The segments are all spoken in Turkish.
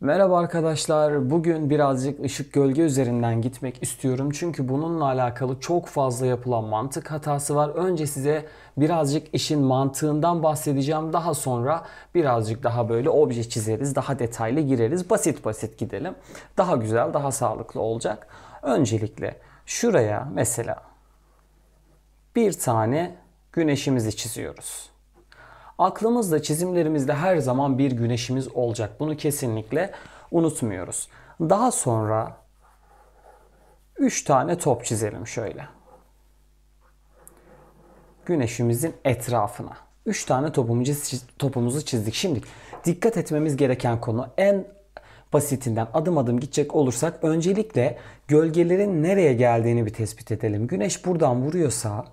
Merhaba arkadaşlar. Bugün birazcık ışık gölge üzerinden gitmek istiyorum. Çünkü bununla alakalı çok fazla yapılan mantık hatası var. Önce size birazcık işin mantığından bahsedeceğim. Daha sonra birazcık daha böyle obje çizeriz, daha detaylı gireriz. Basit basit gidelim. Daha güzel, daha sağlıklı olacak. Öncelikle şuraya mesela bir tane güneşimizi çiziyoruz. Aklımızda, çizimlerimizde her zaman bir güneşimiz olacak. Bunu kesinlikle unutmuyoruz. Daha sonra 3 tane top çizelim şöyle. Güneşimizin etrafına. 3 tane topumuzu, topumuzu çizdik. Şimdi dikkat etmemiz gereken konu en basitinden adım adım gidecek olursak öncelikle gölgelerin nereye geldiğini bir tespit edelim. Güneş buradan vuruyorsa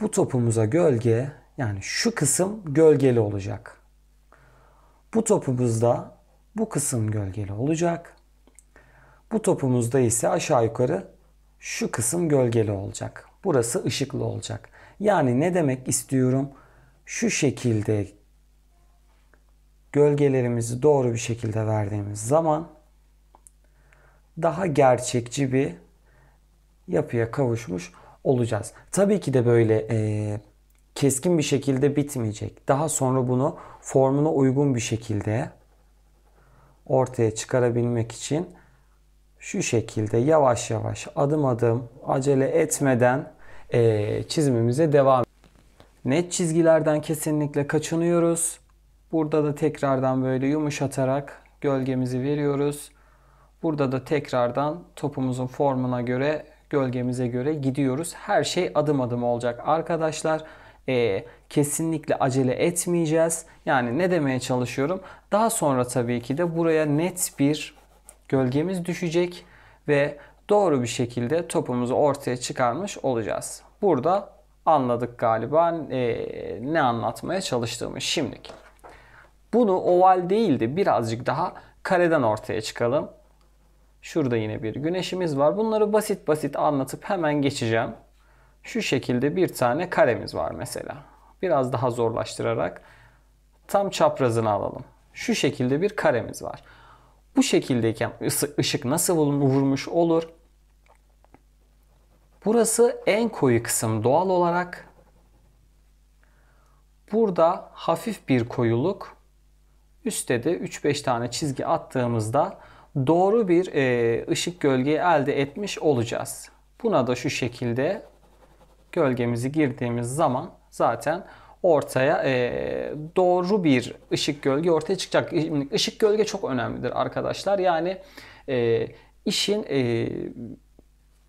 bu topumuza gölge yani şu kısım gölgeli olacak. Bu topumuzda bu kısım gölgeli olacak. Bu topumuzda ise aşağı yukarı şu kısım gölgeli olacak. Burası ışıklı olacak. Yani ne demek istiyorum? Şu şekilde gölgelerimizi doğru bir şekilde verdiğimiz zaman daha gerçekçi bir yapıya kavuşmuş olacağız. Tabii ki de böyle e, keskin bir şekilde bitmeyecek. Daha sonra bunu formuna uygun bir şekilde ortaya çıkarabilmek için şu şekilde yavaş yavaş adım adım acele etmeden e, çizmemize devam Net çizgilerden kesinlikle kaçınıyoruz. Burada da tekrardan böyle yumuşatarak gölgemizi veriyoruz. Burada da tekrardan topumuzun formuna göre, gölgemize göre gidiyoruz. Her şey adım adım olacak arkadaşlar e, kesinlikle acele etmeyeceğiz. Yani ne demeye çalışıyorum? Daha sonra tabii ki de buraya net bir gölgemiz düşecek ve doğru bir şekilde topumuzu ortaya çıkarmış olacağız. Burada anladık galiba e, ne anlatmaya çalıştığımı Şimdilik. Bunu oval değil de birazcık daha kareden ortaya çıkalım. Şurada yine bir güneşimiz var. Bunları basit basit anlatıp hemen geçeceğim şu şekilde bir tane karemiz var mesela. Biraz daha zorlaştırarak tam çaprazını alalım. Şu şekilde bir karemiz var. Bu şekildeyken ışık nasıl vurmuş olur? Burası en koyu kısım doğal olarak. Burada hafif bir koyuluk. Üstte de 3-5 tane çizgi attığımızda doğru bir ışık gölgeyi elde etmiş olacağız. Buna da şu şekilde gölgemizi girdiğimiz zaman zaten ortaya e, doğru bir ışık gölge ortaya çıkacak. Işık gölge çok önemlidir arkadaşlar. Yani e, işin e,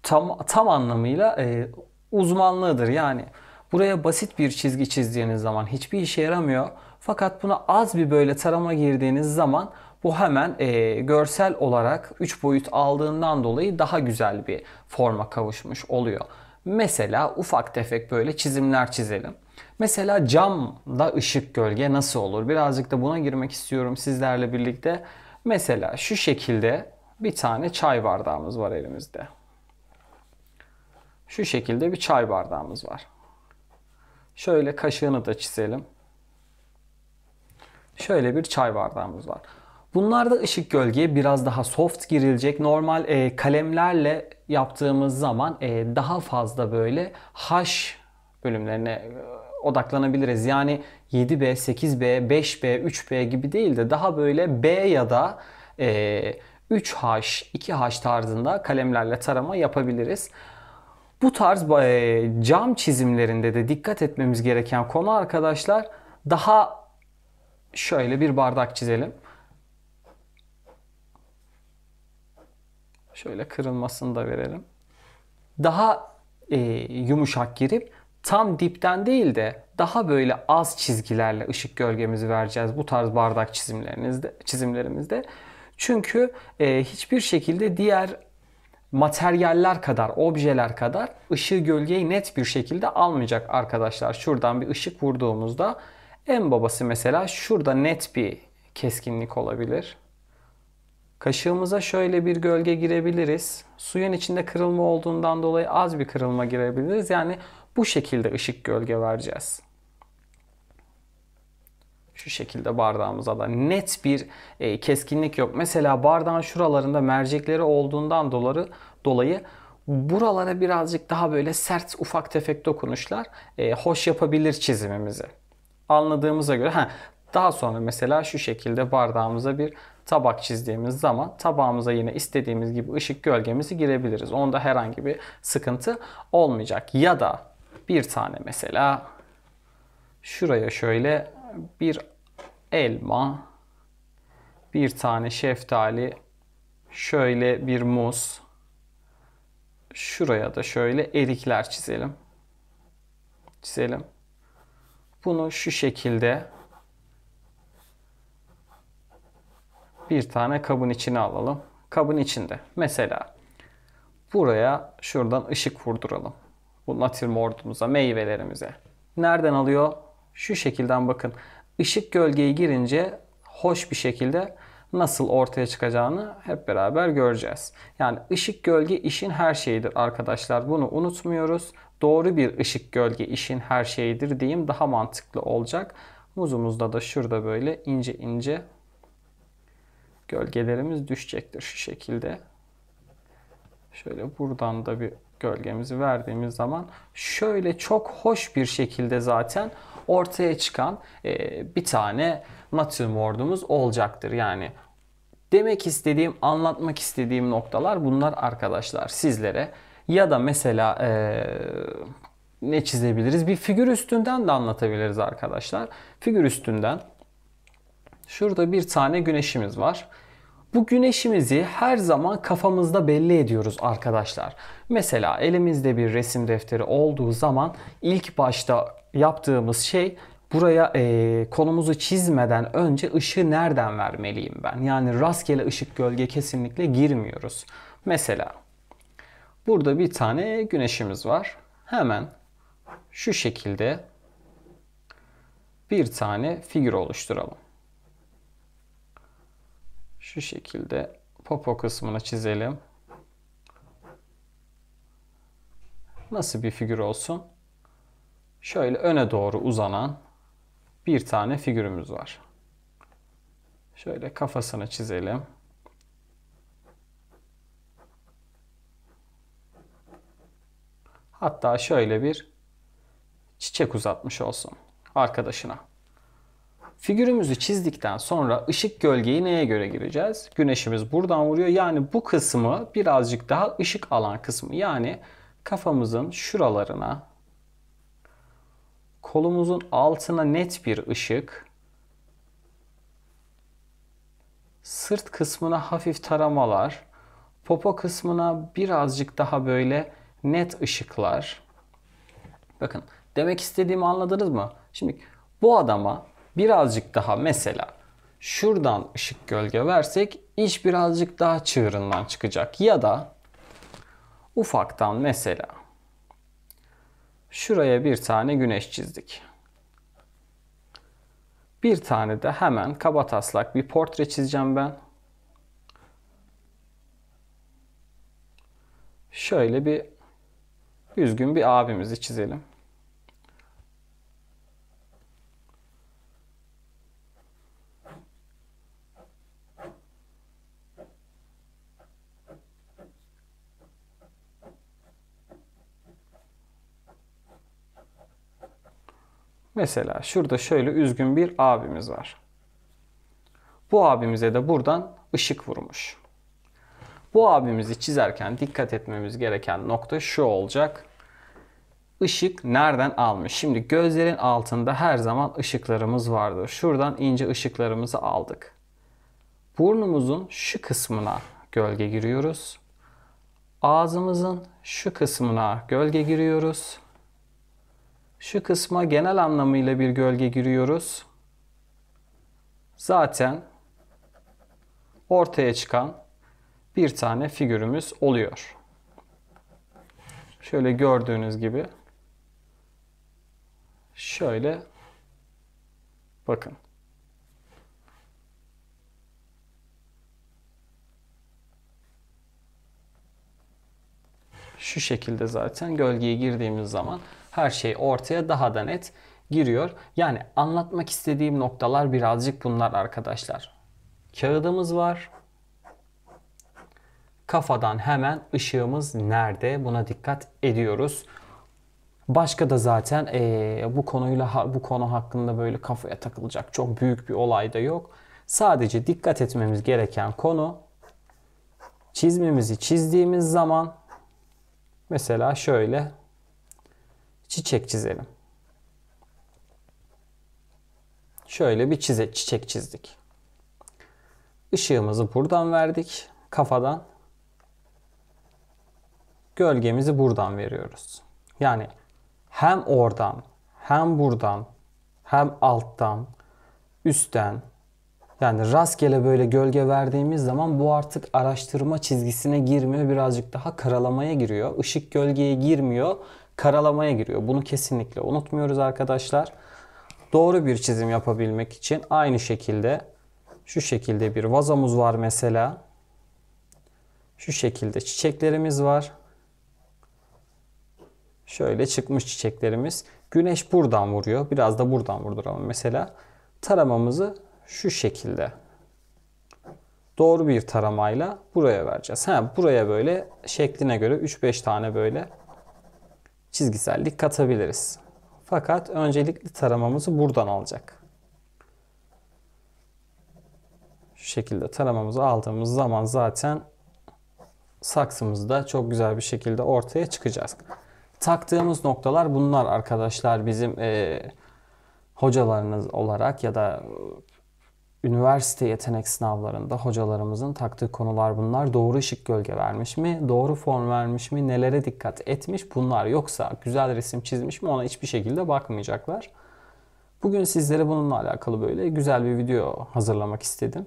tam tam anlamıyla e, uzmanlığıdır. Yani buraya basit bir çizgi çizdiğiniz zaman hiçbir işe yaramıyor. Fakat buna az bir böyle tarama girdiğiniz zaman bu hemen e, görsel olarak 3 boyut aldığından dolayı daha güzel bir forma kavuşmuş oluyor. Mesela ufak tefek böyle çizimler çizelim. Mesela camda ışık gölge nasıl olur? Birazcık da buna girmek istiyorum sizlerle birlikte. Mesela şu şekilde bir tane çay bardağımız var elimizde. Şu şekilde bir çay bardağımız var. Şöyle kaşığını da çizelim. Şöyle bir çay bardağımız var. Bunlarda ışık gölgeye biraz daha soft girilecek. Normal e, kalemlerle yaptığımız zaman e, daha fazla böyle haş bölümlerine e, odaklanabiliriz. Yani 7B, 8B, 5B, 3B gibi değil de daha böyle B ya da e, 3H, 2H tarzında kalemlerle tarama yapabiliriz. Bu tarz e, cam çizimlerinde de dikkat etmemiz gereken konu arkadaşlar daha şöyle bir bardak çizelim. Şöyle kırılmasını da verelim. Daha e, yumuşak girip tam dipten değil de daha böyle az çizgilerle ışık gölgemizi vereceğiz bu tarz bardak çizimlerinizde çizimlerimizde. Çünkü e, hiçbir şekilde diğer materyaller kadar, objeler kadar ışığı gölgeyi net bir şekilde almayacak arkadaşlar. Şuradan bir ışık vurduğumuzda en babası mesela şurada net bir keskinlik olabilir. Kaşığımıza şöyle bir gölge girebiliriz. Suyun içinde kırılma olduğundan dolayı az bir kırılma girebiliriz. Yani bu şekilde ışık gölge vereceğiz. Şu şekilde bardağımıza da net bir e, keskinlik yok. Mesela bardağın şuralarında mercekleri olduğundan dolayı, dolayı buralara birazcık daha böyle sert ufak tefek dokunuşlar e, hoş yapabilir çizimimizi. Anladığımıza göre ha, daha sonra mesela şu şekilde bardağımıza bir tabak çizdiğimiz zaman tabağımıza yine istediğimiz gibi ışık gölgemizi girebiliriz. Onda herhangi bir sıkıntı olmayacak. Ya da bir tane mesela şuraya şöyle bir elma, bir tane şeftali, şöyle bir muz, şuraya da şöyle erikler çizelim. Çizelim. Bunu şu şekilde bir tane kabın içine alalım. Kabın içinde mesela buraya şuradan ışık vurduralım. Bu natürmordumuza, meyvelerimize. Nereden alıyor? Şu şekilden bakın. Işık gölgeyi girince hoş bir şekilde nasıl ortaya çıkacağını hep beraber göreceğiz. Yani ışık gölge işin her şeyidir arkadaşlar. Bunu unutmuyoruz. Doğru bir ışık gölge işin her şeyidir diyeyim daha mantıklı olacak. Muzumuzda da şurada böyle ince ince gölgelerimiz düşecektir şu şekilde. Şöyle buradan da bir gölgemizi verdiğimiz zaman şöyle çok hoş bir şekilde zaten ortaya çıkan e, bir tane Matium olacaktır. Yani demek istediğim, anlatmak istediğim noktalar bunlar arkadaşlar sizlere. Ya da mesela ee, ne çizebiliriz? Bir figür üstünden de anlatabiliriz arkadaşlar. Figür üstünden şurada bir tane güneşimiz var. Bu güneşimizi her zaman kafamızda belli ediyoruz arkadaşlar. Mesela elimizde bir resim defteri olduğu zaman ilk başta yaptığımız şey buraya e, konumuzu çizmeden önce ışığı nereden vermeliyim ben? Yani rastgele ışık gölge kesinlikle girmiyoruz. Mesela burada bir tane güneşimiz var. Hemen şu şekilde bir tane figür oluşturalım şu şekilde popo kısmını çizelim. Nasıl bir figür olsun? Şöyle öne doğru uzanan bir tane figürümüz var. Şöyle kafasını çizelim. Hatta şöyle bir çiçek uzatmış olsun arkadaşına. Figürümüzü çizdikten sonra ışık gölgeyi neye göre gireceğiz? Güneşimiz buradan vuruyor. Yani bu kısmı birazcık daha ışık alan kısmı. Yani kafamızın şuralarına kolumuzun altına net bir ışık sırt kısmına hafif taramalar popo kısmına birazcık daha böyle net ışıklar bakın demek istediğimi anladınız mı? Şimdi bu adama birazcık daha mesela şuradan ışık gölge versek iş birazcık daha çığırından çıkacak. Ya da ufaktan mesela şuraya bir tane güneş çizdik. Bir tane de hemen kabataslak bir portre çizeceğim ben. Şöyle bir üzgün bir abimizi çizelim. Mesela şurada şöyle üzgün bir abimiz var. Bu abimize de buradan ışık vurmuş. Bu abimizi çizerken dikkat etmemiz gereken nokta şu olacak. Işık nereden almış? Şimdi gözlerin altında her zaman ışıklarımız vardır. Şuradan ince ışıklarımızı aldık. Burnumuzun şu kısmına gölge giriyoruz. Ağzımızın şu kısmına gölge giriyoruz. Şu kısma genel anlamıyla bir gölge giriyoruz. Zaten ortaya çıkan bir tane figürümüz oluyor. Şöyle gördüğünüz gibi şöyle bakın. Şu şekilde zaten gölgeye girdiğimiz zaman her şey ortaya daha da net giriyor. Yani anlatmak istediğim noktalar birazcık bunlar arkadaşlar. Kağıdımız var. Kafadan hemen ışığımız nerede? Buna dikkat ediyoruz. Başka da zaten ee, bu konuyla bu konu hakkında böyle kafaya takılacak çok büyük bir olay da yok. Sadece dikkat etmemiz gereken konu çizmemizi çizdiğimiz zaman mesela şöyle çiçek çizelim. Şöyle bir çize, çiçek çizdik. Işığımızı buradan verdik. Kafadan. Gölgemizi buradan veriyoruz. Yani hem oradan hem buradan hem alttan üstten yani rastgele böyle gölge verdiğimiz zaman bu artık araştırma çizgisine girmiyor. Birazcık daha karalamaya giriyor. Işık gölgeye girmiyor karalamaya giriyor. Bunu kesinlikle unutmuyoruz arkadaşlar. Doğru bir çizim yapabilmek için aynı şekilde şu şekilde bir vazomuz var mesela. Şu şekilde çiçeklerimiz var. Şöyle çıkmış çiçeklerimiz. Güneş buradan vuruyor. Biraz da buradan vurduralım mesela. Taramamızı şu şekilde doğru bir taramayla buraya vereceğiz. Ha, buraya böyle şekline göre 3-5 tane böyle çizgisellik katabiliriz. Fakat öncelikli taramamızı buradan alacak. Şu şekilde taramamızı aldığımız zaman zaten saksımızda çok güzel bir şekilde ortaya çıkacağız. Taktığımız noktalar bunlar arkadaşlar bizim e, hocalarınız olarak ya da üniversite yetenek sınavlarında hocalarımızın taktığı konular bunlar. Doğru ışık gölge vermiş mi? Doğru form vermiş mi? Nelere dikkat etmiş? Bunlar yoksa güzel resim çizmiş mi? Ona hiçbir şekilde bakmayacaklar. Bugün sizlere bununla alakalı böyle güzel bir video hazırlamak istedim.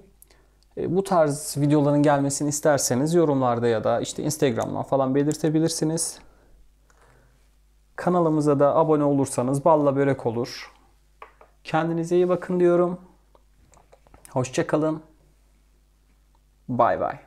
E, bu tarz videoların gelmesini isterseniz yorumlarda ya da işte Instagram'dan falan belirtebilirsiniz. Kanalımıza da abone olursanız balla börek olur. Kendinize iyi bakın diyorum. Hoşçakalın. Bay bay.